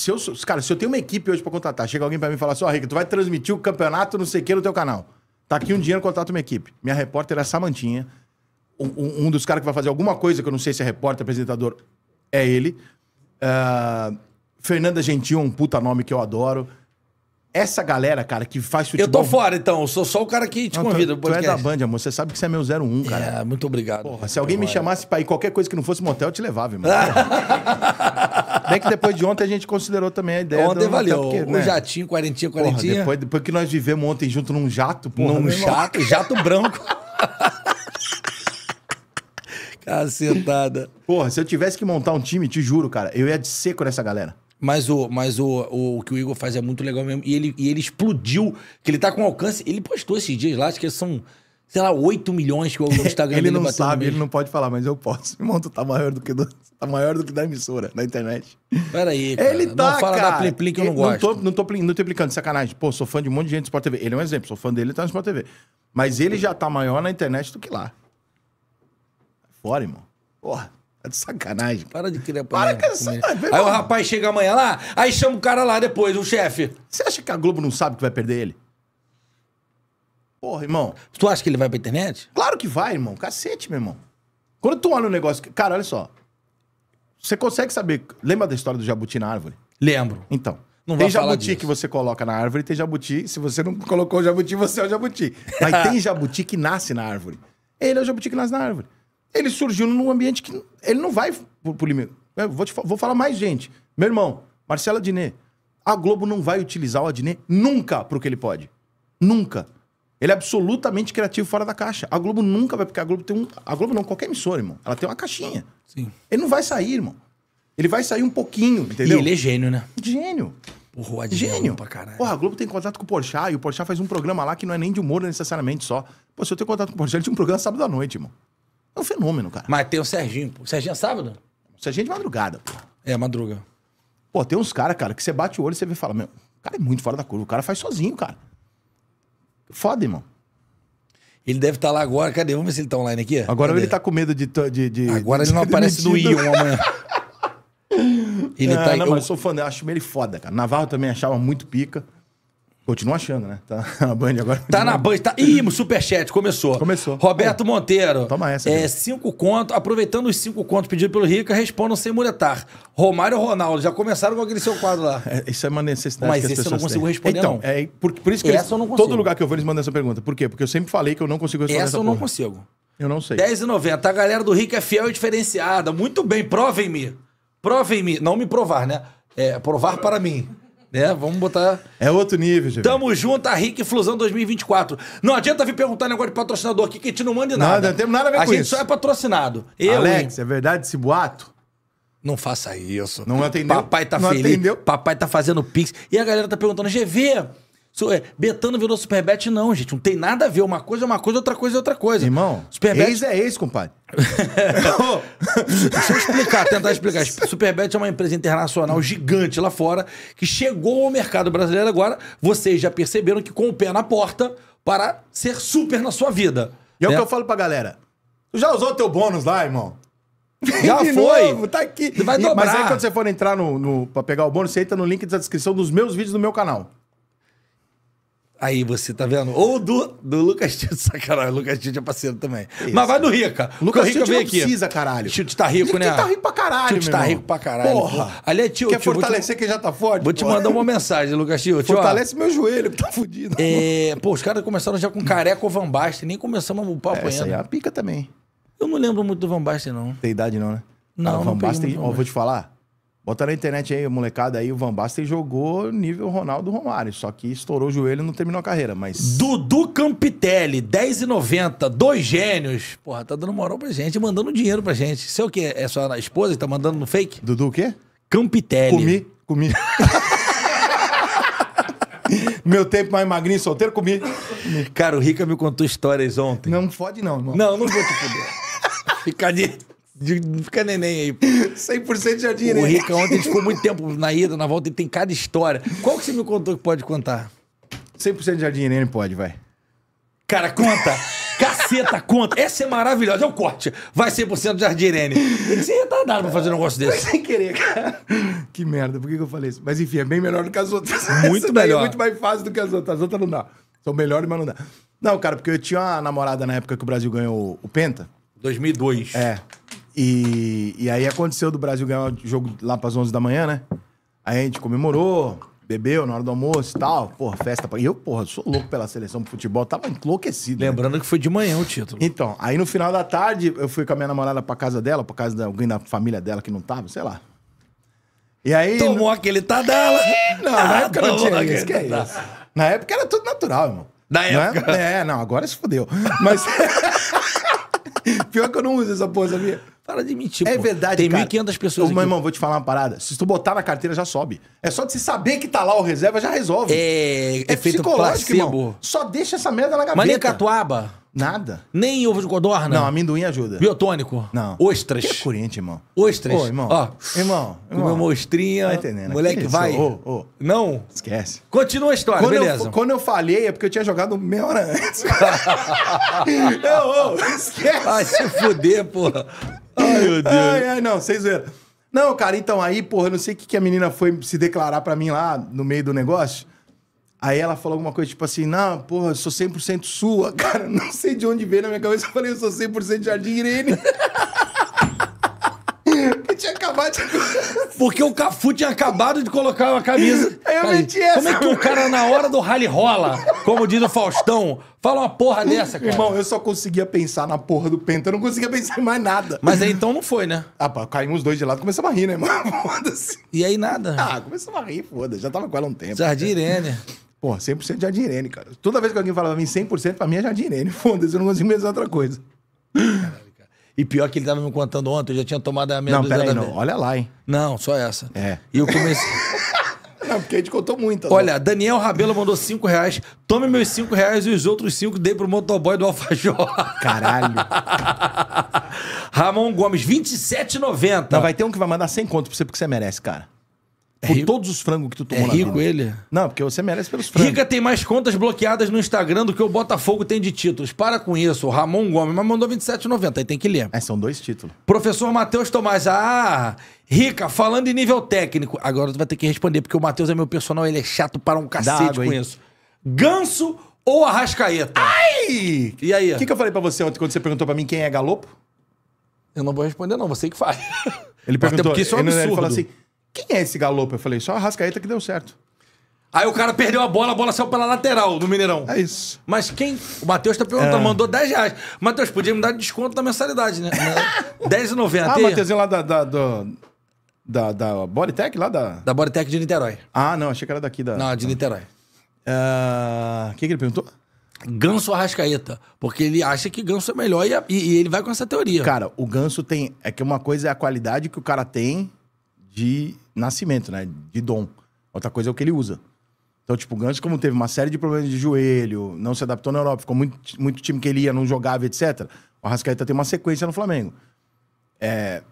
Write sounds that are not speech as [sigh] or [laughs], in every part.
Se eu, cara, se eu tenho uma equipe hoje para contratar, chega alguém para mim e fala assim: Ó, oh, Rica, tu vai transmitir o campeonato não sei o que no teu canal. Tá aqui um dinheiro, contato uma equipe. Minha repórter é a Samantinha. Um, um dos caras que vai fazer alguma coisa, que eu não sei se é repórter, apresentador, é ele. Uh, Fernanda Gentil, um puta nome que eu adoro. Essa galera, cara, que faz futebol... Eu tô fora, então. Eu sou só o cara que te não, convida. Tu, tu é da Band, amor. Você sabe que você é meu 01, é, cara. É, muito obrigado. Porra, se alguém me chamasse pra ir qualquer coisa que não fosse motel, eu te levava, irmão. [laughs] Bem que depois de ontem a gente considerou também a ideia. Ontem do, valeu. Porque, um né? jatinho, quarentinha, quarentinha. Porra, depois, depois que nós vivemos ontem junto num jato, porra. Num jato, jato branco. [laughs] Cacetada. Porra, se eu tivesse que montar um time, te juro, cara, eu ia de seco nessa galera. Mas o, mas o, o, o, que o Igor faz é muito legal mesmo. E ele, e ele explodiu, que ele tá com alcance. Ele postou esses dias lá, acho que são, sei lá, 8 milhões que o Instagram [laughs] ele não sabe, ele não pode falar, mas eu posso. [laughs] Irmão, tu tá maior do que do. Tá maior do que da emissora, na internet. Peraí, cara. Ele tá, não fala cara. da Plim Plim que eu não gosto. Não tô, não, tô, não tô implicando, sacanagem. Pô, sou fã de um monte de gente do Sport TV. Ele é um exemplo, sou fã dele, tá no Sport TV. Mas ele já tá maior na internet do que lá. Fora, irmão. Porra. Tá de sacanagem. Para de querer Para que é sacanagem. Aí o rapaz chega amanhã lá, aí chama o cara lá depois, o chefe. Você acha que a Globo não sabe que vai perder ele? Porra, irmão. Tu acha que ele vai pra internet? Claro que vai, irmão. Cacete, meu irmão. Quando tu olha um negócio. Cara, olha só. Você consegue saber. Lembra da história do jabuti na árvore? Lembro. Então. Não tem jabuti que você coloca na árvore, tem jabuti. Se você não [laughs] colocou o jabuti, você é o jabuti. Mas tem [laughs] jabuti que nasce na árvore. Ele é o jabuti que nasce na árvore. Ele surgiu num ambiente que ele não vai pro, pro Vou, te, vou falar mais gente. Meu irmão, Marcelo Adnet. A Globo não vai utilizar o Adnet nunca pro que ele pode. Nunca. Ele é absolutamente criativo fora da caixa. A Globo nunca vai, porque a Globo tem um. A Globo não, qualquer emissora, irmão. Ela tem uma caixinha. Sim. Ele não vai sair, irmão. Ele vai sair um pouquinho, entendeu? E ele é gênio, né? Gênio. Porra, gênio. Pra caralho. Porra, a Globo tem contato com o Porchat e o Porchat faz um programa lá que não é nem de humor necessariamente só. Pô, se eu tenho contato com o Porchat, ele tinha um programa sábado à noite, irmão. É um fenômeno, cara. Mas tem o Serginho, pô. O Serginho é sábado? O Serginho é de madrugada, pô. É, madruga. Pô, tem uns caras, cara, que você bate o olho e você vê e fala, meu, o cara é muito fora da curva. O cara faz sozinho, cara. Foda, irmão. Ele deve estar tá lá agora. Cadê? Vamos ver se ele está online aqui. Agora Cadê? ele está com medo de. de, de agora de ele não aparece demitido. no Ion amanhã. [laughs] ele ah, tá. Não, eu... mas eu sou fã, eu acho ele foda, cara. Navarro também achava muito pica. Continua achando, né? Tá [laughs] na Band agora. Tá na Band. Tá... Ih, superchat, começou. Começou. Roberto é. Monteiro. Toma essa. É, gente. cinco contos. Aproveitando os cinco contos pedidos pelo Rica, respondam sem muletar. Romário Ronaldo? Já começaram com aquele seu quadro lá. [laughs] É, isso é uma necessidade Mas que esse eu não consigo têm. responder, Então, não. é por, por isso que eles, todo lugar que eu vou eles mandam essa pergunta. Por quê? Porque eu sempre falei que eu não consigo responder essa, essa eu porra. não consigo. Eu não sei. 10,90. A galera do Rica é fiel e diferenciada. Muito bem, provem-me. Provem-me. Não me provar, né? É, provar para mim né? Vamos botar. É outro nível, gente. Tamo junto, a Rick Flusão 2024. Não adianta vir perguntar negócio de patrocinador aqui que a gente não manda nada. Não, não temos nada a ver a com isso. A gente só é patrocinado. Eu, Alex, hein? é verdade esse boato? Não faça isso. Não atendeu? Papai tá não feliz. Atendeu? Papai tá fazendo pix. E a galera tá perguntando, GV, é, Betano virou Superbet, não, gente. Não tem nada a ver. Uma coisa é uma coisa, outra coisa é outra coisa. Irmão, Superbet... ex é ex, compadre. [laughs] Deixa eu explicar, tentar explicar. Superbet é uma empresa internacional gigante lá fora que chegou ao mercado brasileiro agora. Vocês já perceberam que com o pé na porta para ser super na sua vida. E é né? o que né? eu falo pra galera. Tu já usou teu bônus lá, irmão? Já [laughs] foi. Novo, tá aqui. Vai dobrar. Mas aí quando você for entrar no, no, pra pegar o bônus, você entra no link da descrição dos meus vídeos do meu canal. Aí você tá vendo? Ou do, do Lucas Tite, [laughs] sacanagem. O Lucas Tite é parceiro também. Isso. Mas vai do Rica. Lucas Rica não aqui. precisa, caralho. Tite tá rico, né? Tite tá rico pra caralho, Tite tá rico pra caralho. Porra. Ali é tio, Quer tio, fortalecer te... quem já tá forte? Vou porra. te mandar uma mensagem, Lucas Tite. Fortalece ó. meu joelho, que tá fudido. É, pô, os caras começaram já com careca ou vambaste. Nem começamos o papo é, Essa ainda. aí é a pica também. Eu não lembro muito do vambaste não. Tem idade, não, né? Não, ah, não Van Basten. Ó, vou te falar. Bota na internet aí, molecada aí, o Van Basten jogou nível Ronaldo Romário, só que estourou o joelho e não terminou a carreira, mas... Dudu Campitelli, 10,90, dois gênios. Porra, tá dando moral pra gente, mandando dinheiro pra gente. Sei é o quê? É sua esposa que tá mandando no fake? Dudu o quê? Campitelli. Comi, comi. [laughs] Meu tempo mais magrinho, solteiro, comi. Cara, o Rica me contou histórias ontem. Não fode não, irmão. Não, não vou te foder. [laughs] Fica de... De, não fica neném aí. Pô. 100% [laughs] jardim O Rica ontem a gente ficou muito tempo na ida, na volta, ele tem cada história. Qual que você me contou que pode contar? 100% jardim Irene pode, vai. Cara, conta! Caceta, conta! Essa é maravilhosa, é o um corte! Vai 100% Jardim Irene. Tem que ser retardado pra fazer um negócio desse. sem querer, cara. Que merda, por que, que eu falei isso? Mas enfim, é bem melhor do que as outras. Muito é melhor. É muito mais fácil do que as outras. As outras não dá. São melhores, mas não dá. Não, cara, porque eu tinha uma namorada na época que o Brasil ganhou o Penta. 2002. É. E, e aí aconteceu do Brasil ganhar o jogo lá para as 11 da manhã, né? Aí a gente comemorou, bebeu na hora do almoço e tal. Porra, festa. Pra... E eu, porra, sou louco pela seleção de futebol. Tava enlouquecido. Né? Lembrando né? que foi de manhã o título. Então, aí no final da tarde, eu fui com a minha namorada pra casa dela, pra casa de alguém da família dela que não tava, sei lá. E aí. Tomou no... aquele tadela! Não, ah, na época não tinha isso, que é isso. Na época era tudo natural, irmão. Na não é? época? É? é, não, agora se fodeu. Mas. [laughs] Pior que eu não uso essa porra, sabia? Para de É verdade, Tem cara. Tem 1.500 pessoas. Ô, Meu irmão, vou te falar uma parada. Se tu botar na carteira, já sobe. É só de você saber que tá lá o reserva, já resolve. É, é, é psicológico, mano. irmão. Só deixa essa merda na gaveta. Mas catuaba. Nada. Nem ovo de codorna. Não, amendoim ajuda. Biotônico. Não. Ostras. Que é corrente, irmão. Ostras. Ô, irmão. Ó. Irmão. Comeu uma ostrinha. Tá entendendo. Moleque vai. Ô, ô. Não? Esquece. Continua a história, quando beleza. Eu, quando eu falei é porque eu tinha jogado meia hora antes. [laughs] [laughs] eu, ô, esquece. Vai se fuder, porra. Ai, meu Deus. Ai, ai, não, sem viram. Não, cara, então aí, porra, eu não sei o que, que a menina foi se declarar pra mim lá no meio do negócio. Aí ela falou alguma coisa tipo assim: Não, porra, eu sou 100% sua. [laughs] Cara, não sei de onde veio na minha cabeça. Eu falei: Eu sou 100% Jardim Irene. [laughs] tinha acabado de. [laughs] Porque o Cafu tinha acabado de colocar uma camisa. Aí eu Cara, meti essa. Como é que o cara, na hora do rally rola, como diz o Faustão, fala uma porra dessa, cara? Irmão, eu só conseguia pensar na porra do Penta, eu não conseguia pensar em mais nada. Mas aí então não foi, né? Ah, pá, caímos os dois de lado e começamos a rir, né, irmão? [laughs] Foda-se. E aí nada. Ah, começamos a rir, foda-se. Já tava com ela um tempo. Jardirene. Pô, 100% Jardirene, cara. Toda vez que alguém fala pra mim 100%, pra mim é Jardirene. Foda-se, eu não consigo pensar outra coisa. E pior que ele estava me contando ontem, eu já tinha tomado a minha Não, peraí, não. Olha lá, hein? Não, só essa. É. E eu comecei... [laughs] não, porque a gente contou muito. Não. Né? Olha, Daniel Rabelo mandou 5 reais. Tome meus 5 reais e os outros 5 dei pro motoboy do Alfajor. Caralho. [laughs] Ramon Gomes, 27,90. Não, vai ter um que vai mandar 100 conto pra você porque você merece, cara. Por é todos os frangos que tu tomou é rico vida. ele? Não, porque você merece pelos frangos. Rica tem mais contas bloqueadas no Instagram do que o Botafogo tem de títulos. Para com isso. O Ramon Gomes, mas mandou 27,90. Aí tem que ler. É, são dois títulos. Professor Matheus Tomás. Ah, Rica, falando em nível técnico. Agora tu vai ter que responder, porque o Matheus é meu personal. Ele é chato para um cacete água, com isso. Ganso ou Arrascaeta? Ai! E aí? O que, que eu falei para você ontem quando você perguntou para mim quem é Galopo? Eu não vou responder, não. Você que faz. Ele perguntou. Até porque isso é um ele, absurdo. Ele falou assim... Quem é esse galopo? Eu falei, só a Rascaeta que deu certo. Aí o cara perdeu a bola, a bola saiu pela lateral do Mineirão. É isso. Mas quem. O Matheus tá perguntando, é. mandou 10 reais. Matheus, podia me dar desconto da mensalidade, né? 10,90. [laughs] ah, Matheusinho lá da, da, do, da, da Bodytech, lá da. Da Bodytech de Niterói. Ah, não, achei que era daqui da. Não, de Niterói. É, o uh, que, que ele perguntou? Ganso Arrascaeta. Porque ele acha que Ganso é melhor e, e, e, ele vai com essa teoria. Cara, o Ganso tem. É que uma coisa é a qualidade que o cara tem de nascimento, né? De dom. Outra coisa é o que ele usa. Então, tipo, o Ganso, como teve uma série de problemas de joelho, não se adaptou na Europa, ficou muito, muito time que ele ia, não jogava, etc. O Arrascaeta tem uma sequência no Flamengo. É...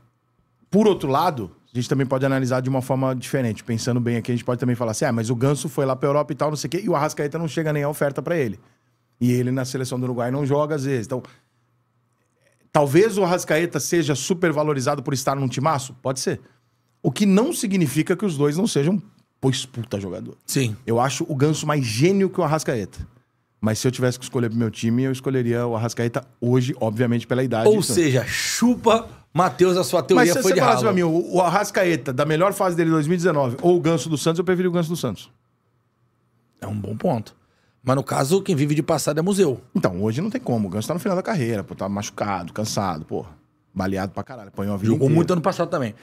Por outro lado, a gente também pode analisar de uma forma diferente. Pensando bem aqui, a gente pode também falar assim, ah, mas o Ganso foi lá pra Europa e tal, não sei o quê, e o Arrascaeta não chega nem a oferta para ele. E ele na seleção do Uruguai não joga às vezes. Então, talvez o Arrascaeta seja super valorizado por estar num timaço? Pode ser. O que não significa que os dois não sejam, pois puta jogador. Sim. Eu acho o Ganso mais gênio que o Arrascaeta. Mas se eu tivesse que escolher pro meu time, eu escolheria o Arrascaeta hoje, obviamente, pela idade. Ou então. seja, chupa Matheus, a sua teoria Mas se foi você de falasse assim pra mim, o, Arrascaeta, da melhor fase dele em 2019, ou o Ganso do Santos, eu preferiria o Ganso do Santos. É um bom ponto. Mas no caso, quem vive de passado é museu. Então, hoje não tem como. O Ganso tá no final da carreira, pô, tá machucado, cansado, pô Baleado pra caralho. põe uma vida Jogou inteira. muito ano passado também.